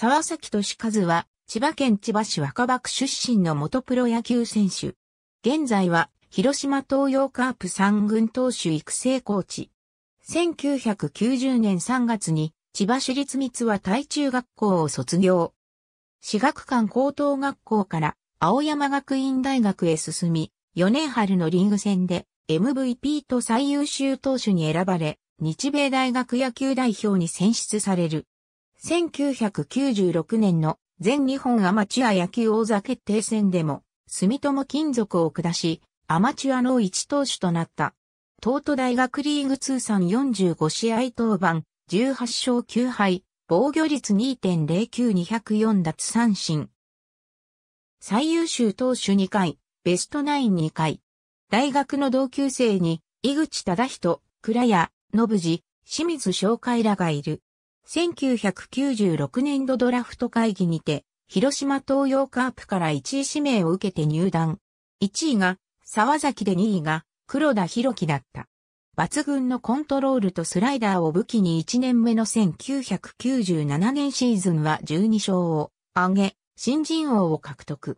沢崎俊和は、千葉県千葉市若葉区出身の元プロ野球選手。現在は、広島東洋カープ三軍投手育成コーチ。1990年3月に、千葉市立三和対中学校を卒業。私学館高等学校から青山学院大学へ進み、4年春のリーグ戦で MVP と最優秀投手に選ばれ、日米大学野球代表に選出される。1996年の全日本アマチュア野球王座決定戦でも、住友金属を下し、アマチュアの一投手となった。東都大学リーグ通算45試合登板、18勝9敗、防御率2.09204奪三振。最優秀投手2回、ベストナイン2回。大学の同級生に、井口忠人、倉谷、信次、清水紹介らがいる。1996年度ドラフト会議にて、広島東洋カープから1位指名を受けて入団。1位が沢崎で2位が黒田博樹だった。抜群のコントロールとスライダーを武器に1年目の1997年シーズンは12勝を挙げ、新人王を獲得。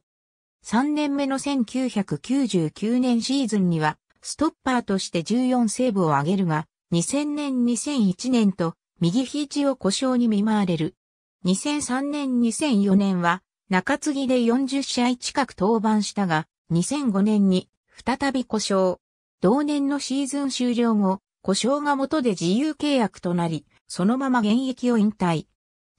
3年目の1999年シーズンには、ストッパーとして14セーブを挙げるが、2000年2001年と右肘を故障に見舞われる。2003年2004年は中継ぎで40試合近く登板したが、2005年に再び故障。同年のシーズン終了後、故障が元で自由契約となり、そのまま現役を引退。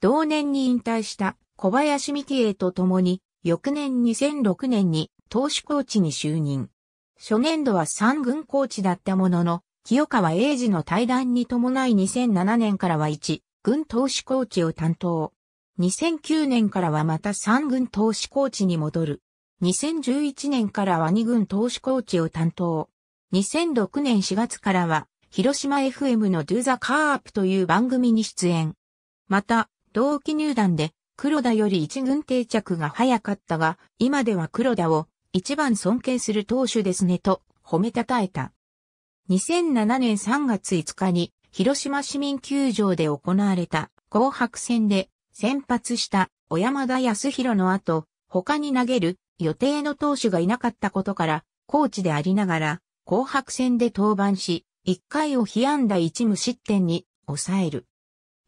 同年に引退した小林美希恵と共に、翌年2006年に投手コーチに就任。初年度は三軍コーチだったものの、清川英治の対談に伴い2007年からは1軍投資コーチを担当。2009年からはまた3軍投資コーチに戻る。2011年からは2軍投資コーチを担当。2006年4月からは、広島 FM の Do the Carp という番組に出演。また、同期入団で、黒田より一軍定着が早かったが、今では黒田を一番尊敬する投手ですねと褒めたたえた。2007年3月5日に広島市民球場で行われた紅白戦で先発した小山田康弘の後、他に投げる予定の投手がいなかったことから、コーチでありながら紅白戦で登板し、1回を被安打1無失点に抑える。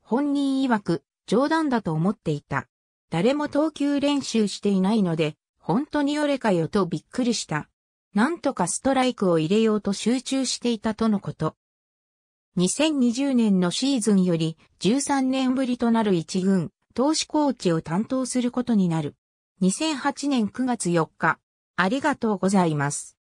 本人曰く冗談だと思っていた。誰も投球練習していないので、本当に俺かよとびっくりした。なんとかストライクを入れようと集中していたとのこと。2020年のシーズンより13年ぶりとなる一軍、投資コーチを担当することになる。2008年9月4日、ありがとうございます。